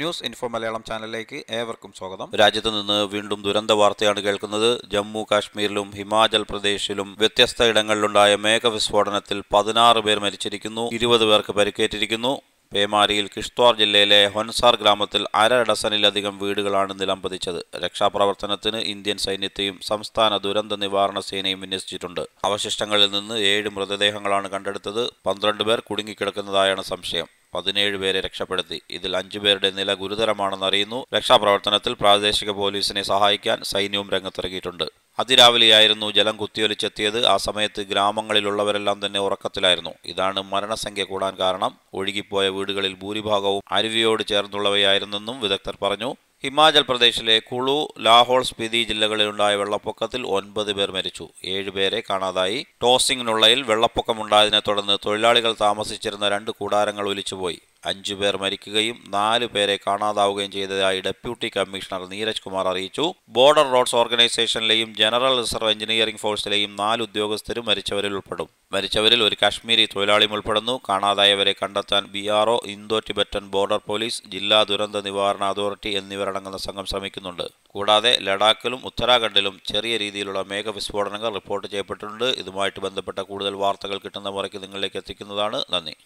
news info Malayalam ചാനലിലേക്ക് ഏവർക്കും സ്വാഗതം രാജ്യത്ത് നിന്ന് വീണ്ടും ദുരന്ത വാർത്തയാണ് കേൾക്കുന്നത് ജമ്മു കാശ്മീരിലും ഹിമാചൽ പ്രദേശിലും വ്യത്യസ്ത ഇടങ്ങളിലുണ്ടായ മേഘവിസ്ഫോടനത്തിൽ പതിനാറ് പേർ മരിച്ചിരിക്കുന്നു ഇരുപത് പേർക്ക് പരിക്കേറ്റിരിക്കുന്നു പേമാരിയിൽ കിഷ്ത്വാർ ജില്ലയിലെ ഹൊൻസാർ ഗ്രാമത്തിൽ അര ഡസനിലധികം വീടുകളാണ് നിലം പതിച്ചത് രക്ഷാപ്രവർത്തനത്തിന് ഇന്ത്യൻ സൈന്യത്തെയും സംസ്ഥാന ദുരന്ത നിവാരണ സേനയും വിന്യസിച്ചിട്ടുണ്ട് അവശിഷ്ടങ്ങളിൽ നിന്ന് ഏഴ് മൃതദേഹങ്ങളാണ് കണ്ടെടുത്തത് പന്ത്രണ്ട് പേർ കുടുങ്ങിക്കിടക്കുന്നതായാണ് സംശയം പതിനേഴ് പേരെ രക്ഷപ്പെടുത്തി ഇതിൽ പേരുടെ നില ഗുരുതരമാണെന്ന് അറിയുന്നു രക്ഷാപ്രവർത്തനത്തിൽ പ്രാദേശിക പോലീസിനെ സഹായിക്കാൻ സൈന്യവും രംഗത്തിറങ്ങിയിട്ടുണ്ട് അതിരാവിലെയായിരുന്നു ജലം കുത്തിയൊലിച്ചെത്തിയത് ആ സമയത്ത് ഗ്രാമങ്ങളിലുള്ളവരെല്ലാം തന്നെ ഉറക്കത്തിലായിരുന്നു ഇതാണ് മരണസംഖ്യ കൂടാൻ കാരണം ഒഴുകിപ്പോയ വീടുകളിൽ ഭൂരിഭാഗവും അരുവിയോട് ചേർന്നുള്ളവയായിരുന്നെന്നും വിദഗ്ധർ പറഞ്ഞു ഹിമാചൽ പ്രദേശിലെ കുളു ലാഹോൾ സ്പിതി ജില്ലകളിലുണ്ടായ വെള്ളപ്പൊക്കത്തിൽ ഒൻപത് പേർ മരിച്ചു ഏഴുപേരെ കാണാതായി ടോസിംഗിനുള്ളയിൽ വെള്ളപ്പൊക്കമുണ്ടായതിനെ തുടർന്ന് തൊഴിലാളികൾ താമസിച്ചിരുന്ന രണ്ട് കൂടാരങ്ങൾ ഒലിച്ചുപോയി അഞ്ചു പേർ മരിക്കുകയും നാലു പേരെ കാണാതാവുകയും ചെയ്തതായി ഡെപ്യൂട്ടി കമ്മീഷണർ നീരജ് കുമാർ അറിയിച്ചു ബോർഡർ റോഡ്സ് ഓർഗനൈസേഷനിലെയും ജനറൽ റിസർവ് എഞ്ചിനീയറിംഗ് ഫോഴ്സിലെയും നാല് ഉദ്യോഗസ്ഥരും മരിച്ചവരിൽ ഉൾപ്പെടും മരിച്ചവരിൽ ഒരു കാശ്മീരി തൊഴിലാളിയും ഉൾപ്പെടുന്നു കാണാതായവരെ കണ്ടെത്താൻ B RO Indo Tibetan border police ജില്ലാ ദുരന്ത നിവാരണ അതോറിറ്റി എന്നിവരടങ്ങുന്ന സംഘം ശ്രമിക്കുന്നുണ്ട് കൂടാതെ ലഡാക്കിലും ഉത്തരാഖണ്ഡിലും ചെറിയ രീതിയിലുള്ള മേഘവിസ്ഫോടനങ്ങൾ റിപ്പോർട്ട് ചെയ്യപ്പെട്ടിട്ടുണ്ട് ഇതുമായിട്ട് ബന്ധപ്പെട്ട കൂടുതൽ വാർത്തകൾ കിട്ടുന്ന മുറയ്ക്ക് നിങ്ങളിലേക്ക് എത്തിക്കുന്നതാണ് നന്ദി